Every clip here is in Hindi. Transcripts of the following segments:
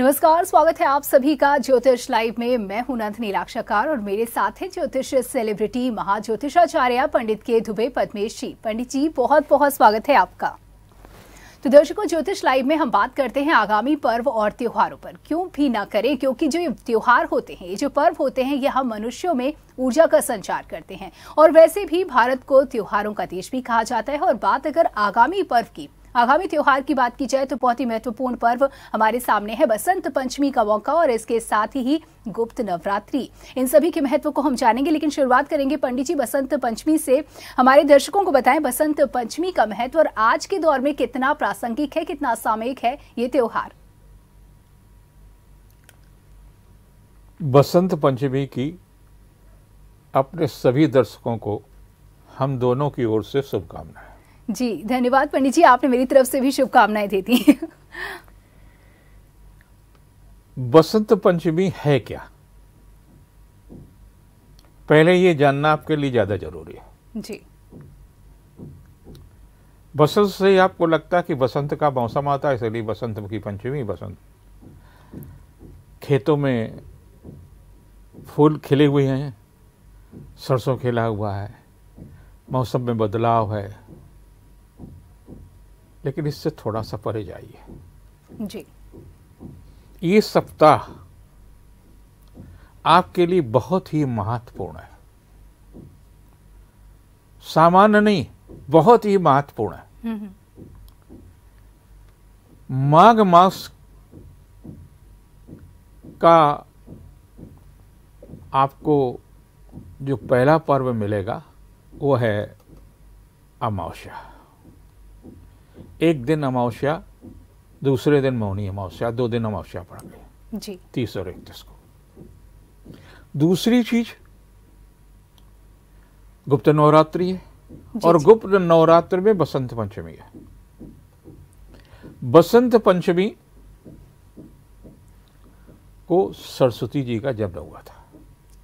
नमस्कार स्वागत है आप सभी का ज्योतिष लाइव में मैं हूं नंद नीलाक्षाकार और मेरे साथ हैं ज्योतिष सेलिब्रिटी महाज्योतिषाचार्य पंडित के दुबे पद्मेश जी पंडित जी बहुत बहुत स्वागत है आपका तो दर्शकों ज्योतिष लाइव में हम बात करते हैं आगामी पर्व और त्योहारों पर क्यों भी ना करें क्योंकि जो ये त्योहार होते हैं ये जो पर्व होते हैं ये हम मनुष्यों में ऊर्जा का संचार करते हैं और वैसे भी भारत को त्योहारों का देश भी कहा जाता है और बात अगर आगामी पर्व की आगामी त्योहार की बात की जाए तो बहुत ही महत्वपूर्ण पर्व हमारे सामने है बसंत पंचमी का मौका और इसके साथ ही गुप्त नवरात्रि इन सभी के महत्व को हम जानेंगे लेकिन शुरुआत करेंगे पंडित जी बसंत पंचमी से हमारे दर्शकों को बताएं बसंत पंचमी का महत्व और आज के दौर में कितना प्रासंगिक है कितना सामयिक है ये त्योहार बसंत पंचमी की अपने सभी दर्शकों को हम दोनों की ओर से शुभकामनाएं जी धन्यवाद पंडित जी आपने मेरी तरफ से भी शुभकामनाएं देती दी बसंत पंचमी है क्या पहले ये जानना आपके लिए ज्यादा जरूरी है जी बसंत से आपको लगता है कि बसंत का मौसम आता है इसलिए बसंत की पंचमी बसंत खेतों में फूल खिले हुए हैं सरसों खिला हुआ है मौसम में बदलाव है लेकिन इससे थोड़ा सा परे जाइए जी ये सप्ताह आपके लिए बहुत ही महत्वपूर्ण है सामान्य नहीं बहुत ही महत्वपूर्ण है हम्म, हम्म। माघ मास का आपको जो पहला पर्व मिलेगा वो है अमावस्या एक दिन अमावस्या दूसरे दिन मौनी अमावस्या दो दिन अमावस्या पड़ गई जी तीस और इकतीस को दूसरी चीज गुप्त नवरात्रि है और गुप्त नवरात्र में बसंत पंचमी है बसंत पंचमी को सरस्वती जी का जन्म हुआ था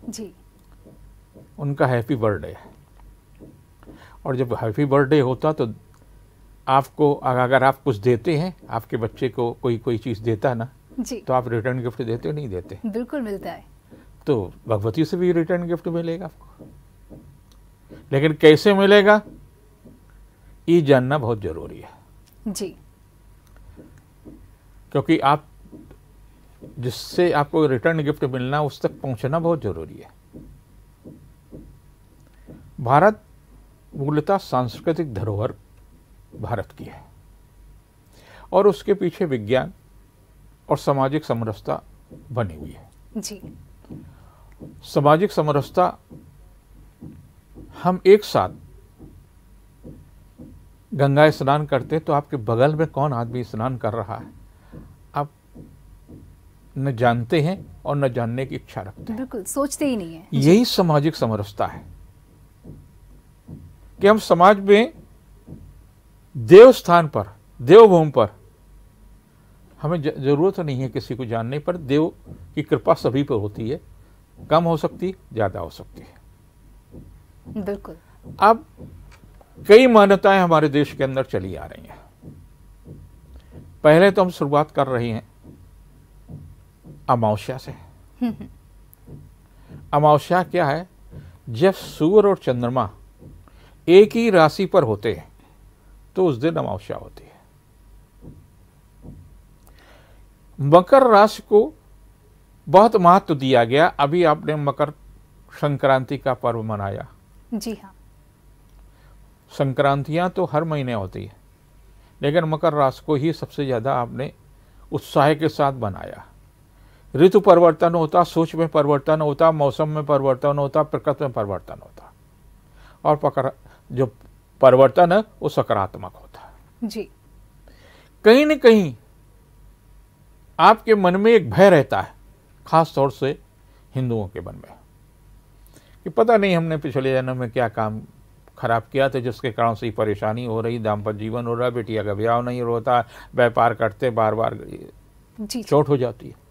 जी उनका हैप्पी बर्थडे है और जब हैप्पी बर्थडे होता तो आपको अगर आप कुछ देते हैं आपके बच्चे को कोई कोई चीज़ देता ना जी तो आप रिटर्न गिफ्ट देते हो नहीं देते बिल्कुल मिलता है तो भगवती से भी रिटर्न गिफ्ट मिलेगा आपको लेकिन कैसे मिलेगा ये जानना बहुत ज़रूरी है जी क्योंकि आप जिससे आपको रिटर्न गिफ्ट मिलना उस तक पहुंचना बहुत ज़रूरी है भारत मूलतः सांस्कृतिक धरोहर भारत की है और उसके पीछे विज्ञान और सामाजिक समरसता बनी हुई है जी सामाजिक समरसता हम एक साथ गंगा स्नान करते तो आपके बगल में कौन आदमी स्नान कर रहा है आप न जानते हैं और न जानने की इच्छा रखते हैं बिल्कुल सोचते ही नहीं है यही सामाजिक समरसता है कि हम समाज में देव स्थान पर देवभूमि पर हमें ज़रूरत नहीं है किसी को जानने पर देव की कृपा सभी पर होती है कम हो सकती ज़्यादा हो सकती है बिल्कुल अब कई मान्यताएं हमारे देश के अंदर चली आ रही हैं पहले तो हम शुरुआत कर रहे हैं अमावस्या से अमावस्या क्या है जब सूर्य और चंद्रमा एक ही राशि पर होते हैं तो उस दिन अमावस्या होती है मकर राशि को बहुत महत्व दिया गया अभी आपने मकर संक्रांति का पर्व मनाया जी हाँ संक्रांतियां तो हर महीने होती है लेकिन मकर राशि को ही सबसे ज़्यादा आपने उत्साह के साथ बनाया ऋतु परिवर्तन होता सोच में परिवर्तन होता मौसम में परिवर्तन होता प्रकृति में परिवर्तन होता और पकड़ जो परिवर्तन है वो सकारात्मक होता है जी कहीं न कहीं आपके मन में एक भय रहता है खास तौर से हिंदुओं के मन में कि पता नहीं हमने पिछले जन्म में क्या काम खराब किया था जिसके कारण से परेशानी हो रही दाम्पत्य जीवन हो रहा बेटिया का विवाह नहीं होता व्यापार करते बार बार चोट हो जाती है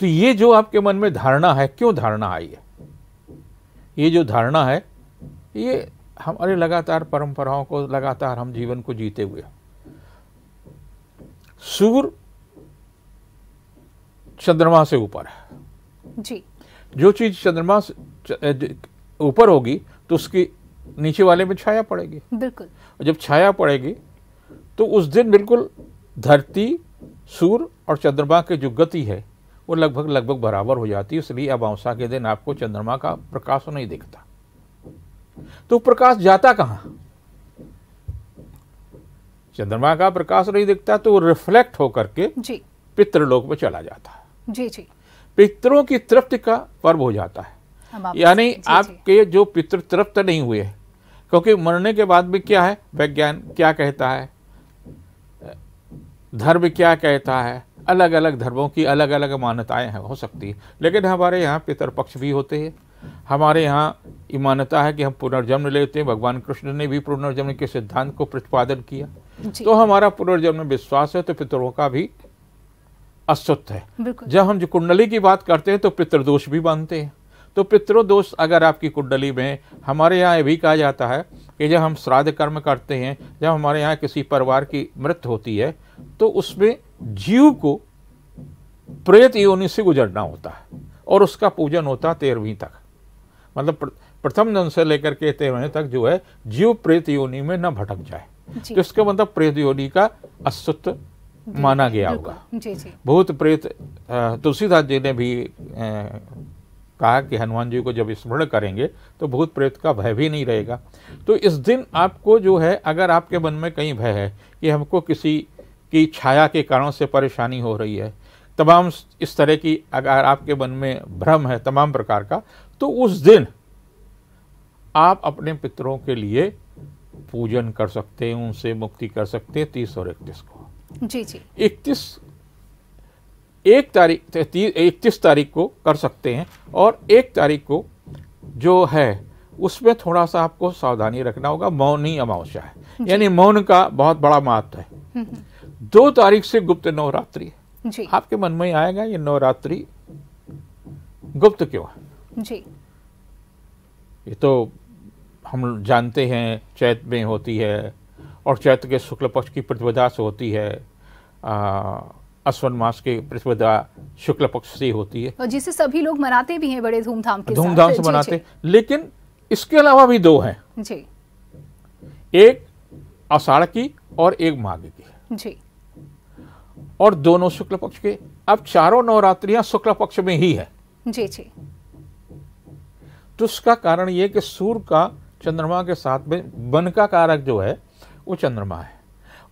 तो ये जो आपके मन में धारणा है क्यों धारणा आई है ये जो धारणा है ये हमारे लगातार परंपराओं को लगातार हम जीवन को जीते हुए सूर्य चंद्रमा से ऊपर है जी जो चीज चंद्रमा से ऊपर होगी तो उसकी नीचे वाले में छाया पड़ेगी बिल्कुल और जब छाया पड़ेगी तो उस दिन बिल्कुल धरती सूर्य और चंद्रमा की जो गति है वो लगभग लगभग बराबर हो जाती है इसलिए अमावसा के दिन आपको चंद्रमा का प्रकाश नहीं दिखता तो प्रकाश जाता कहां चंद्रमा का प्रकाश नहीं दिखता तो वो रिफ्लेक्ट होकर के जी पितृलोक में चला जाता है जी जी पितरों की तृप्ति का पर्व हो जाता है यानी आपके जो पितृ तृप्त नहीं हुए क्योंकि मरने के बाद भी क्या है वैज्ञान क्या कहता है धर्म क्या कहता है अलग अलग धर्मों की अलग अलग मान्यताएं हैं हो सकती है लेकिन हमारे यहाँ पितरपक्ष भी होते हैं हमारे यहाँ ये मान्यता है कि हम पुनर्जन्म लेते हैं भगवान कृष्ण ने भी पुनर्जन्म के सिद्धांत को प्रतिपादन किया तो हमारा पुनर्जन्म विश्वास है तो पितरों का भी अस्तित्व है जब हम जो कुंडली की बात करते हैं तो पितृदोष भी मानते हैं तो पितृदोष अगर आपकी कुंडली में हमारे यहाँ ये भी कहा जाता है कि जब हम श्राद्ध कर्म करते हैं जब हमारे यहाँ किसी परिवार की मृत्यु होती है तो उसमें जीव को प्रेत योनि से गुजरना होता है और उसका पूजन होता है तेरहवीं तक मतलब प्रथम दिन से लेकर के तेरहवीं तक जो है जीव प्रेत योनि में न भटक जाए तो इसके मतलब प्रेत योनि का अस्तित्व माना गया होगा भूत प्रेत तुलसीदास जी ने भी कहा कि हनुमान जी को जब स्मरण करेंगे तो भूत प्रेत का भय भी नहीं रहेगा तो इस दिन आपको जो है अगर आपके मन में कहीं भय है कि हमको किसी की छाया के कारणों से परेशानी हो रही है तमाम इस तरह की अगर आपके मन में भ्रम है तमाम प्रकार का तो उस दिन आप अपने पितरों के लिए पूजन कर सकते हैं उनसे मुक्ति कर सकते हैं तीस और इकतीस को जी जी इकतीस एक तारीख इकतीस तारीख को कर सकते हैं और एक तारीख को जो है उसमें थोड़ा सा आपको सावधानी रखना होगा मौन ही अमावस्या है यानी मौन का बहुत बड़ा महत्व है हम्म, हम्म। दो तारीख से गुप्त नवरात्रि जी आपके मन में आएगा ये नवरात्रि गुप्त क्यों है जी ये तो हम जानते हैं चैत में होती है और चैत के शुक्ल पक्ष की प्रतिपदा से होती है अश्वन मास के प्रतिपदा शुक्ल पक्ष से होती है और जिसे सभी लोग मनाते भी हैं बड़े धूमधाम के धूमधाम से मनाते लेकिन इसके अलावा भी दो हैं जी एक आषाढ़ की और एक माघ की जी और दोनों शुक्ल पक्ष के अब चारों नवरात्रियां शुक्ल पक्ष में ही है जी जी तो उसका कारण यह कि सूर्य का चंद्रमा के साथ में बन का कारक जो है वो चंद्रमा है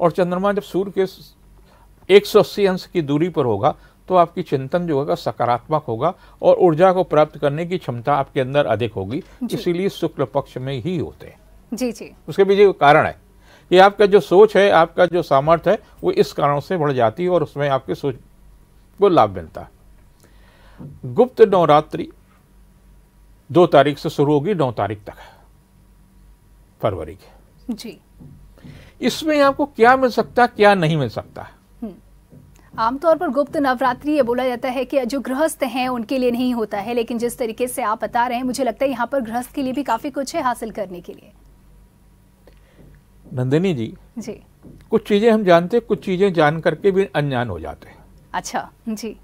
और चंद्रमा जब सूर्य के एक सौ अस्सी अंश की दूरी पर होगा तो आपकी चिंतन जो होगा सकारात्मक होगा और ऊर्जा को प्राप्त करने की क्षमता आपके अंदर अधिक होगी इसीलिए शुक्ल पक्ष में ही होते हैं जी जी उसके पीछे कारण है ये आपका जो सोच है आपका जो सामर्थ्य है वो इस कारण से बढ़ जाती है और उसमें आपकी सोच को लाभ मिलता है गुप्त नवरात्रि दो तारीख से शुरू होगी नौ तारीख तक फरवरी के जी इसमें आपको क्या मिल सकता क्या नहीं मिल सकता हम्म। आमतौर पर गुप्त नवरात्रि ये बोला जाता है कि जो गृहस्थ हैं उनके लिए नहीं होता है लेकिन जिस तरीके से आप बता रहे हैं मुझे लगता है यहाँ पर गृहस्थ के लिए भी काफी कुछ है हासिल करने के लिए नंदिनी जी जी कुछ चीजें हम जानते कुछ चीजें जान करके भी अनजान हो जाते हैं अच्छा जी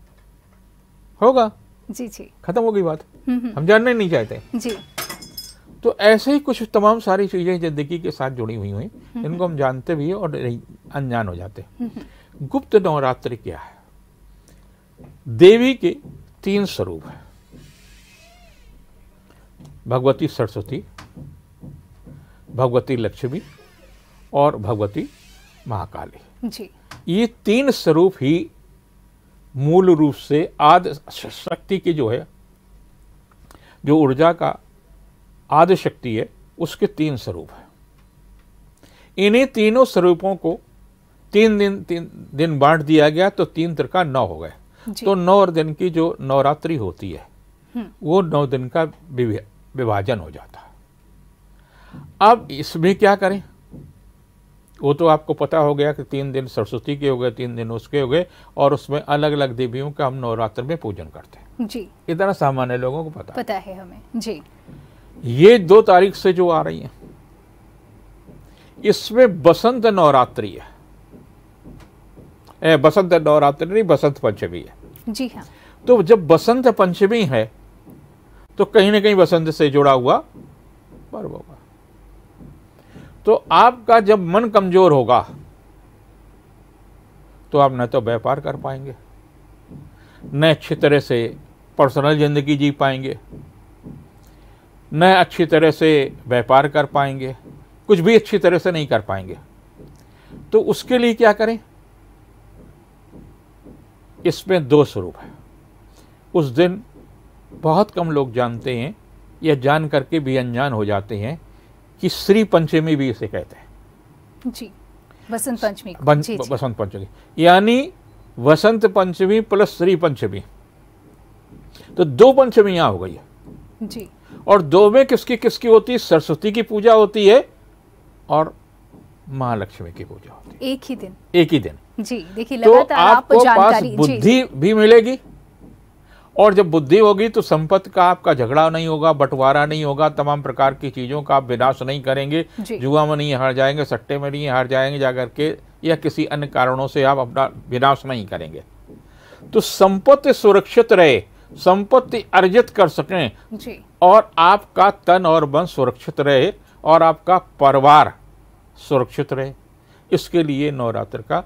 होगा जी जी खत्म हो गई बात हम्म, हम्म। हम जानना ही नहीं चाहते जी तो ऐसे ही कुछ तमाम सारी चीजें जिंदगी के साथ जुड़ी हुई हुई हम्म, इनको हम जानते भी हैं और अनजान हो जाते हैं गुप्त नवरात्र क्या है देवी के तीन स्वरूप है भगवती सरस्वती भगवती लक्ष्मी और भगवती महाकाली जी ये तीन स्वरूप ही मूल रूप से आदि शक्ति की जो है जो ऊर्जा का आदि शक्ति है उसके तीन स्वरूप है इन्हीं तीनों स्वरूपों को तीन दिन तीन दिन बांट दिया गया तो तीन त्रिका नौ हो गए तो नौ दिन की जो नवरात्रि होती है हम्म। वो नौ दिन का विभाजन हो जाता है अब इसमें क्या करें वो तो आपको पता हो गया कि तीन दिन सरस्वती के हो गए तीन दिन उसके हो गए और उसमें अलग अलग देवियों का हम नवरात्र में पूजन करते हैं जी इतना सामान्य लोगों को पता पता है हमें जी ये दो तारीख से जो आ रही है इसमें बसंत नवरात्रि है ए, बसंत नवरात्रि नहीं बसंत पंचमी है जी हाँ तो जब बसंत पंचमी है तो कहीं ना कहीं बसंत से जुड़ा हुआ पर्व होगा तो आपका जब मन कमज़ोर होगा तो आप न तो व्यापार कर पाएंगे न अच्छी तरह से पर्सनल ज़िंदगी जी पाएंगे न अच्छी तरह से व्यापार कर पाएंगे कुछ भी अच्छी तरह से नहीं कर पाएंगे तो उसके लिए क्या करें इसमें दो स्वरूप है उस दिन बहुत कम लोग जानते हैं या जान करके भी अनजान हो जाते हैं कि श्री पंचमी भी इसे कहते हैं जी बसंत पंचमी बसंत पंचमी यानी वसंत पंचमी प्लस श्री पंचमी तो दो पंचमियां हो गई है जी और दो में किसकी किसकी होती है सरस्वती की पूजा होती है और महालक्ष्मी की पूजा होती है एक ही दिन एक ही दिन जी देखिए तो आपको आप पास बुद्धि भी मिलेगी और जब बुद्धि होगी तो संपत्ति का आपका झगड़ा नहीं होगा बंटवारा नहीं होगा तमाम प्रकार की चीज़ों का आप विनाश नहीं करेंगे जुआ में नहीं हार जाएंगे सट्टे में नहीं हार जाएंगे जाकर के या किसी अन्य कारणों से आप अपना विनाश नहीं करेंगे तो संपत्ति सुरक्षित रहे संपत्ति अर्जित कर सकें और आपका तन और मन सुरक्षित रहे और आपका परिवार सुरक्षित रहे इसके लिए नवरात्र का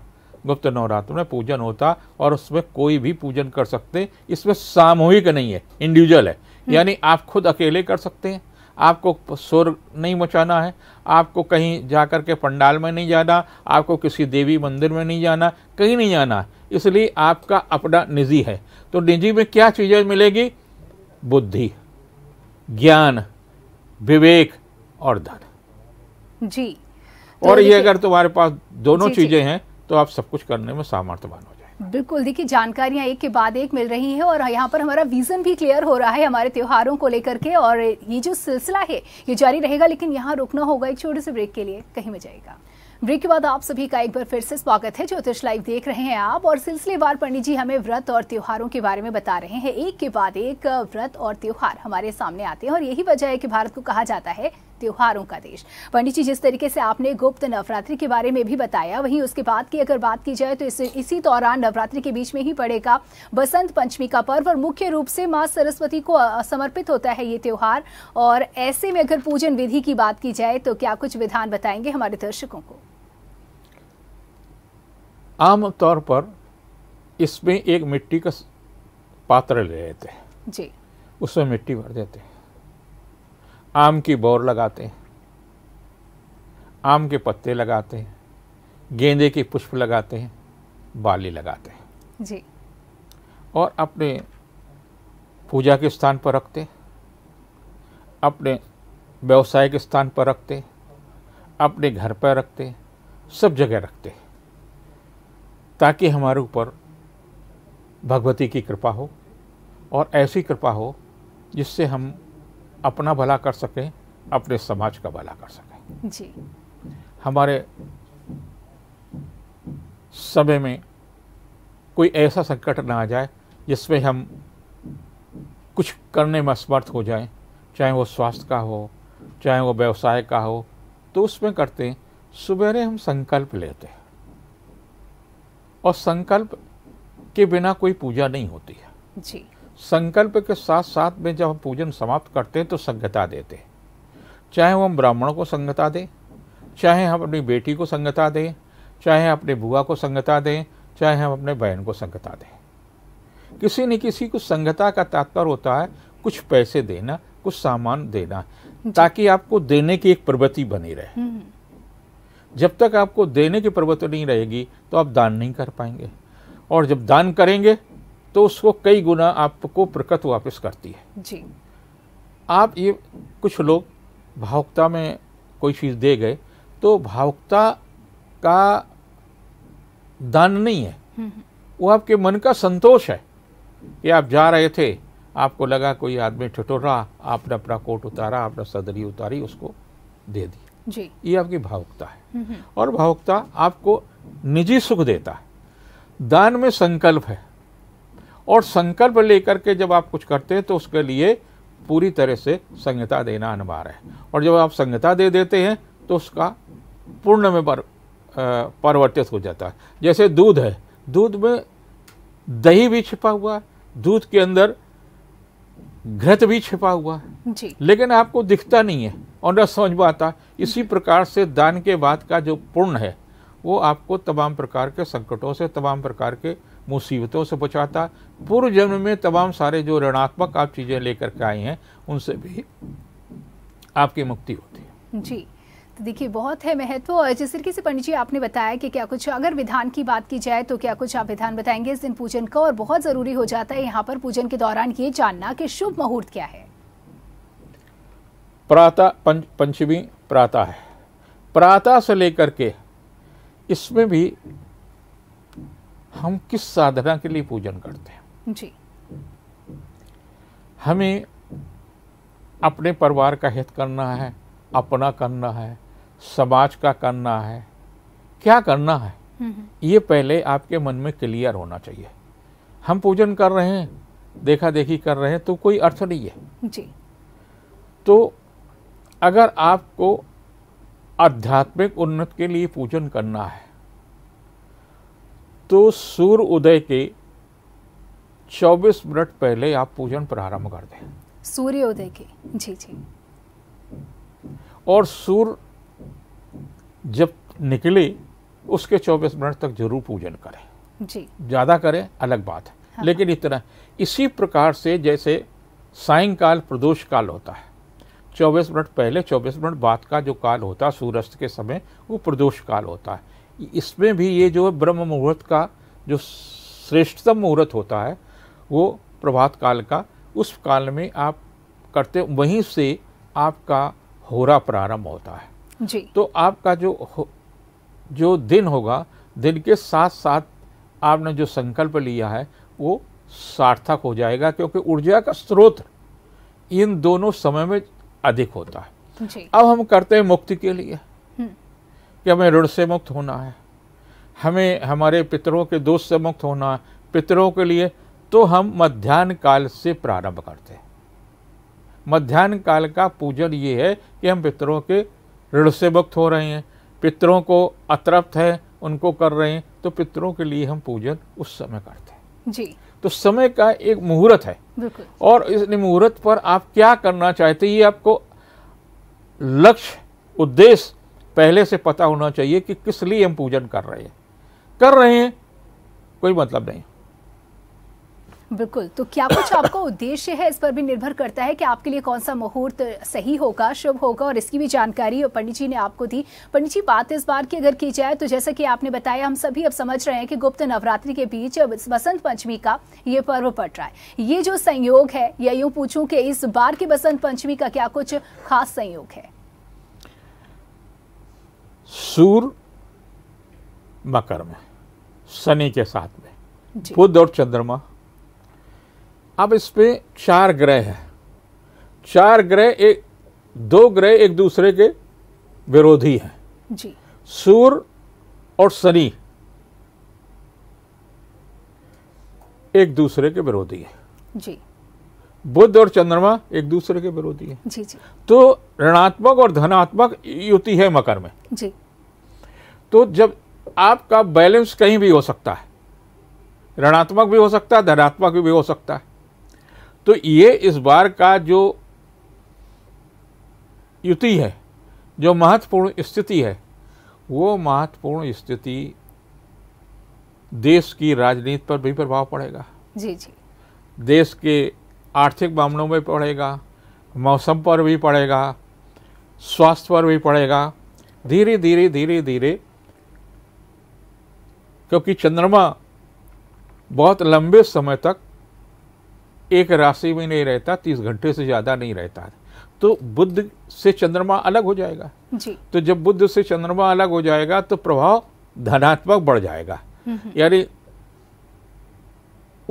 गुप्त नवरात्र में पूजन होता और उसमें कोई भी पूजन कर सकते इसमें सामूहिक नहीं है इंडिविजुअल है हम्म। यानी आप खुद अकेले कर सकते हैं आपको शोर नहीं मचाना है आपको कहीं जाकर के पंडाल में नहीं जाना आपको किसी देवी मंदिर में नहीं जाना कहीं नहीं जाना इसलिए आपका अपना निजी है तो निजी में क्या चीज़ें मिलेगी बुद्धि ज्ञान विवेक और धन जी तो और ये अगर तुम्हारे पास दोनों चीज़ें हैं तो आप सब कुछ करने में सामर्थ्यवान हो जाए बिल्कुल देखिए जानकारियां एक के बाद एक मिल रही हैं और यहाँ पर हमारा विजन भी क्लियर हो रहा है हमारे त्योहारों को लेकर के और ये जो सिलसिला है ये जारी रहेगा लेकिन यहाँ रुकना होगा एक छोटे से ब्रेक के लिए कहीं में जाएगा ब्रेक के बाद आप सभी का एक बार फिर से स्वागत है ज्योतिष लाइव देख रहे हैं आप और सिलसिलेवार पंडित जी हमें व्रत और त्योहारों के बारे में बता रहे हैं एक के बाद एक व्रत और त्योहार हमारे सामने आते हैं और यही वजह है कि भारत को कहा जाता है त्योहारों का देश पंडित जी जिस तरीके से आपने गुप्त नवरात्रि के बारे में भी बताया वहीं उसके बाद की अगर बात की जाए तो इस, इसी दौरान नवरात्रि के बीच में ही पड़ेगा बसंत पंचमी का पर्व और मुख्य रूप से माँ सरस्वती को समर्पित होता है ये त्यौहार और ऐसे में अगर पूजन विधि की बात की जाए तो क्या कुछ विधान बताएंगे हमारे दर्शकों को आम तौर पर इसमें एक मिट्टी का पात्र ले लेते हैं जी उसमें मिट्टी भर देते हैं आम की बोर लगाते हैं आम के पत्ते लगाते हैं गेंदे के पुष्प लगाते हैं बाली लगाते हैं जी और अपने पूजा के स्थान पर रखते अपने व्यवसाय के स्थान पर रखते अपने घर पर रखते सब जगह रखते ताकि हमारे ऊपर भगवती की कृपा हो और ऐसी कृपा हो जिससे हम अपना भला कर सकें अपने समाज का भला कर सकें जी हमारे समय में कोई ऐसा संकट ना आ जाए जिसमें हम कुछ करने में असमर्थ हो जाएं चाहे वो स्वास्थ्य का हो चाहे वो व्यवसाय का हो तो उसमें करते हैं सवेरे हम संकल्प लेते हैं और संकल्प के बिना कोई पूजा नहीं होती है जी संकल्प के साथ साथ में जब हम पूजन समाप्त करते हैं तो संगता देते हैं चाहे वो हम ब्राह्मणों को संगता दें चाहे हम अपनी बेटी को संगता दें चाहे अपने बुआ को संगता दें चाहे हम अपने बहन को संगता दें किसी न किसी को संगता का तात्पर्य होता है कुछ पैसे देना कुछ सामान देना ताकि आपको देने की एक प्रवृत्ति बनी रहे हम्म। जब तक आपको देने की प्रवृत्ति नहीं रहेगी तो आप दान नहीं कर पाएंगे और जब दान करेंगे तो उसको कई गुना आपको प्रकट वापस करती है जी आप ये कुछ लोग भावुकता में कोई चीज़ दे गए तो भावुकता का दान नहीं है हम्म, हम्म। वो आपके मन का संतोष है कि आप जा रहे थे आपको लगा कोई आदमी रहा आपने अपना कोट उतारा आपने सदरी उतारी उसको दे दी जी ये आपकी भावुकता है हम्म, और भावुकता आपको निजी सुख देता है दान में संकल्प है और संकल्प लेकर के जब आप कुछ करते हैं तो उसके लिए पूरी तरह से संहिता देना अनिवार्य है और जब आप संहिता दे देते हैं तो उसका पूर्ण में पर परिवर्तित हो जाता है जैसे दूध है दूध में दही भी छिपा हुआ है दूध के अंदर घृत भी छिपा हुआ है लेकिन आपको दिखता नहीं है और न समझ में आता इसी प्रकार से दान के बाद का जो पुण्य है वो आपको तमाम प्रकार के संकटों से तमाम प्रकार के मुसीबतों से बचाता पूर्व जन्म में तमाम सारे जो ऋणात्मक आप चीज़ें लेकर के आए हैं उनसे भी आपकी मुक्ति होती है जी तो देखिए बहुत है महत्व और जिस तरीके से पंडित जी आपने बताया कि क्या कुछ अगर विधान की बात की जाए तो क्या कुछ आप विधान बताएंगे इस दिन पूजन का और बहुत ज़रूरी हो जाता है यहाँ पर पूजन के दौरान ये जानना कि शुभ मुहूर्त क्या है प्रातः पंच, पंचमी प्रातः है प्रातः से लेकर के इसमें भी हम किस साधना के लिए पूजन करते हैं जी हमें अपने परिवार का हित करना है अपना करना है समाज का करना है क्या करना है हम्म, हम्म। ये पहले आपके मन में क्लियर होना चाहिए हम पूजन कर रहे हैं देखा देखी कर रहे हैं तो कोई अर्थ नहीं है जी तो अगर आपको आध्यात्मिक उन्नत के लिए पूजन करना है तो सूर्य उदय के 24 मिनट पहले आप पूजन प्रारंभ कर दें सूर्य उदय के जी जी और सूर्य जब निकले उसके 24 मिनट तक जरूर पूजन करें जी ज़्यादा करें अलग बात है हाँ। लेकिन इतना इसी प्रकार से जैसे सायंकाल प्रदोष काल होता है 24 मिनट पहले 24 मिनट बाद का जो काल होता है सूर्यास्त के समय वो प्रदोष काल होता है इसमें भी ये जो ब्रह्म मुहूर्त का जो श्रेष्ठतम मुहूर्त होता है वो प्रभात काल का उस काल में आप करते वहीं से आपका होरा प्रारंभ होता है जी तो आपका जो जो दिन होगा दिन के साथ साथ आपने जो संकल्प लिया है वो सार्थक हो जाएगा क्योंकि ऊर्जा का स्रोत इन दोनों समय में अधिक होता है अब हम करते हैं मुक्ति के लिए कि हमें ऋण से मुक्त होना है हमें हमारे पितरों के दोष से मुक्त होना है पितरों के लिए तो हम मध्यान्ह काल से प्रारंभ करते हैं मध्यान्ह काल का पूजन ये है कि हम पितरों के ऋण से मुक्त हो रहे हैं पितरों को अतृप्त है उनको कर रहे हैं तो पितरों के लिए हम पूजन उस समय करते हैं जी तो समय का एक मुहूर्त है और इस मुहूर्त पर आप क्या करना चाहते हैं ये आपको लक्ष्य उद्देश्य पहले से पता होना चाहिए कि किस लिए हम पूजन कर रहे हैं कर रहे हैं कोई मतलब नहीं बिल्कुल तो क्या कुछ आपका उद्देश्य है इस पर भी निर्भर करता है कि आपके लिए कौन सा मुहूर्त सही होगा शुभ होगा और इसकी भी जानकारी पंडित जी ने आपको दी पंडित जी बात इस बार की अगर की जाए तो जैसा कि आपने बताया हम सभी अब समझ रहे हैं कि गुप्त नवरात्रि के बीच बसंत पंचमी का ये पर्व पड़ रहा है ये जो संयोग है या यूं पूछूं कि इस बार की बसंत पंचमी का क्या कुछ खास संयोग है सूर मकर में शनि के साथ में बुद्ध और चंद्रमा अब इस पे चार ग्रह हैं चार ग्रह एक दो ग्रह एक दूसरे के विरोधी हैं जी सूर्य और शनि एक दूसरे के विरोधी है जी बुद्ध और चंद्रमा एक दूसरे के विरोधी है जी जी तो ऋणात्मक और धनात्मक युति है मकर में जी तो जब आपका बैलेंस कहीं भी हो सकता है ऋणात्मक भी हो सकता है धनात्मक भी हो सकता है तो ये इस बार का जो युति है जो महत्वपूर्ण स्थिति है वो महत्वपूर्ण स्थिति देश की राजनीति पर भी प्रभाव पड़ेगा जी जी देश के आर्थिक मामलों में पड़ेगा मौसम पर भी पड़ेगा स्वास्थ्य पर भी पड़ेगा धीरे धीरे धीरे धीरे क्योंकि चंद्रमा बहुत लंबे समय तक एक राशि में नहीं रहता तीस घंटे से ज़्यादा नहीं रहता तो बुद्ध से चंद्रमा अलग हो जाएगा जी। तो जब बुद्ध से चंद्रमा अलग हो जाएगा तो प्रभाव धनात्मक बढ़ जाएगा हम्म, हम्म। यानी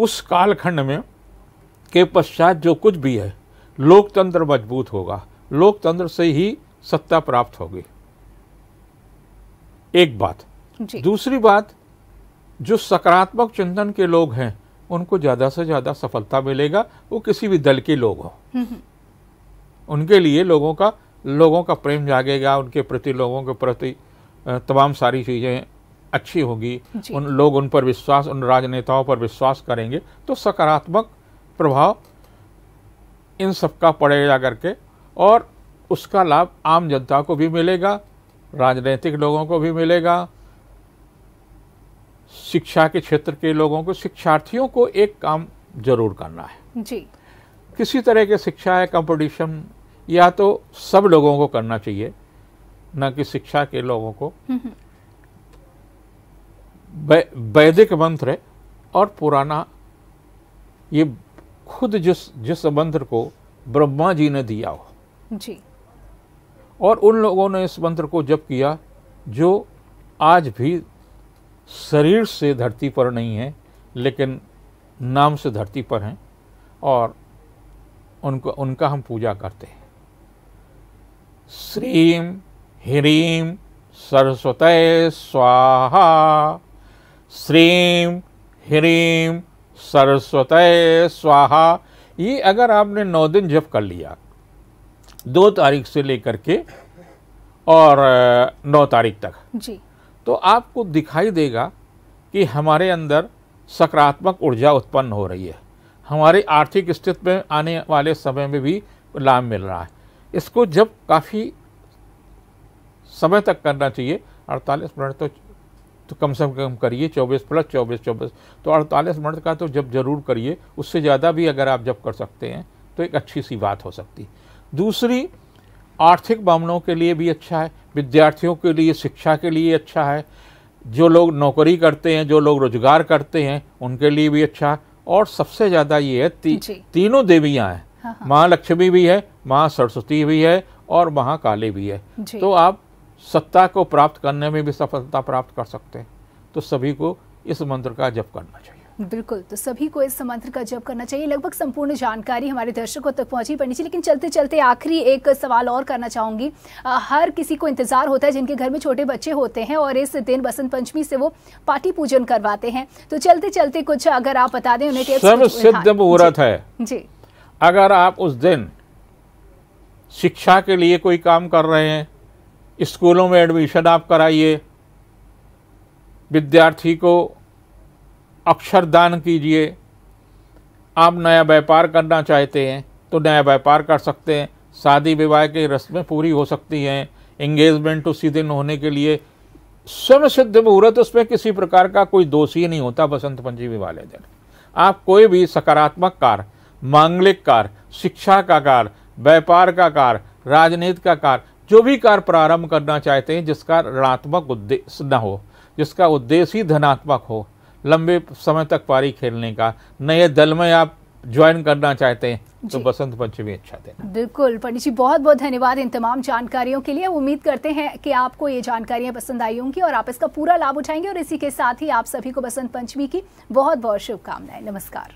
उस कालखंड में के पश्चात जो कुछ भी है लोकतंत्र मजबूत होगा लोकतंत्र से ही सत्ता प्राप्त होगी एक बात दूसरी बात जो सकारात्मक चिंतन के लोग हैं उनको ज़्यादा से ज़्यादा सफलता मिलेगा वो किसी भी दल के लोग हों हम्म, हम्म। उनके लिए लोगों का लोगों का प्रेम जागेगा उनके प्रति लोगों के प्रति तमाम सारी चीज़ें अच्छी होगी उन लोग उन पर विश्वास उन राजनेताओं पर विश्वास करेंगे तो सकारात्मक प्रभाव इन सब का पड़ेगा करके और उसका लाभ आम जनता को भी मिलेगा राजनीतिक लोगों को भी मिलेगा शिक्षा के क्षेत्र के लोगों को शिक्षार्थियों को एक काम जरूर करना है जी किसी तरह के शिक्षा या कंपटीशन या तो सब लोगों को करना चाहिए न कि शिक्षा के लोगों को हम्म, हम्म। वैदिक मंत्र और पुराना ये खुद जिस जिस मंत्र को ब्रह्मा जी ने दिया हो जी और उन लोगों ने इस मंत्र को जप किया जो आज भी शरीर से धरती पर नहीं है लेकिन नाम से धरती पर हैं और उनको उनका हम पूजा करते हैं श्रीम ह्रीम सरस्वत स्वाहा श्रीम ह्रीम सरस्वत स्वाहा ये अगर आपने नौ दिन जप कर लिया दो तारीख से लेकर के और नौ तारीख तक जी तो आपको दिखाई देगा कि हमारे अंदर सकारात्मक ऊर्जा उत्पन्न हो रही है हमारे आर्थिक स्थिति में आने वाले समय में भी लाभ मिल रहा है इसको जब काफ़ी समय तक करना चाहिए अड़तालीस मिनट तो तो कम से कम करिए चौबीस प्लस चौबीस चौबीस तो अड़तालीस मिनट का तो जब जरूर करिए उससे ज़्यादा भी अगर आप जब कर सकते हैं तो एक अच्छी सी बात हो सकती दूसरी आर्थिक मामलों के लिए भी अच्छा है विद्यार्थियों के लिए शिक्षा के लिए अच्छा है जो लोग नौकरी करते हैं जो लोग रोजगार करते हैं उनके लिए भी अच्छा है और सबसे ज़्यादा ये है ती, तीनों देवियाँ हैं हाँ, हाँ। माँ लक्ष्मी भी है माँ सरस्वती भी है और महाकाली भी है तो आप सत्ता को प्राप्त करने में भी सफलता प्राप्त कर सकते हैं तो सभी को इस मंत्र का जप करना चाहिए बिल्कुल तो सभी को इस मंत्र का जप करना चाहिए लगभग संपूर्ण जानकारी हमारे दर्शकों तक पहुंची पड़नी चाहिए लेकिन चलते चलते आखिरी एक सवाल और करना चाहूंगी आ, हर किसी को इंतजार होता है जिनके घर में छोटे बच्चे होते हैं और इस दिन बसंत पंचमी से वो पाठी पूजन करवाते हैं तो चलते चलते कुछ अगर आप बता दें उन्हें सिद्ध मुहूर्त है जी अगर आप उस दिन शिक्षा के लिए कोई काम कर रहे हैं स्कूलों में एडमिशन आप कराइए विद्यार्थी को अक्षर दान कीजिए आप नया व्यापार करना चाहते हैं तो नया व्यापार कर सकते हैं शादी विवाह की रस्में पूरी हो सकती हैं इंगेजमेंट उसी दिन होने के लिए स्वयं सिद्ध मुहूर्त उसमें किसी प्रकार का कोई दोष ही नहीं होता बसंत पंचमी वाले दिन आप कोई भी सकारात्मक कार्य मांगलिक कार्य शिक्षा का कार्य व्यापार का कार्य राजनीति का कार्य जो भी कार्य प्रारंभ करना चाहते हैं जिसका ऋणात्मक उद्देश्य न हो जिसका उद्देश्य ही धनात्मक हो लंबे समय तक पारी खेलने का नए दल में आप ज्वाइन करना चाहते हैं तो बसंत पंचमी अच्छा दिन बिल्कुल पंडित जी बहुत बहुत धन्यवाद इन तमाम जानकारियों के लिए उम्मीद करते हैं कि आपको ये जानकारियां पसंद आई होंगी और आप इसका पूरा लाभ उठाएंगे और इसी के साथ ही आप सभी को बसंत पंचमी की बहुत बहुत शुभकामनाएं नमस्कार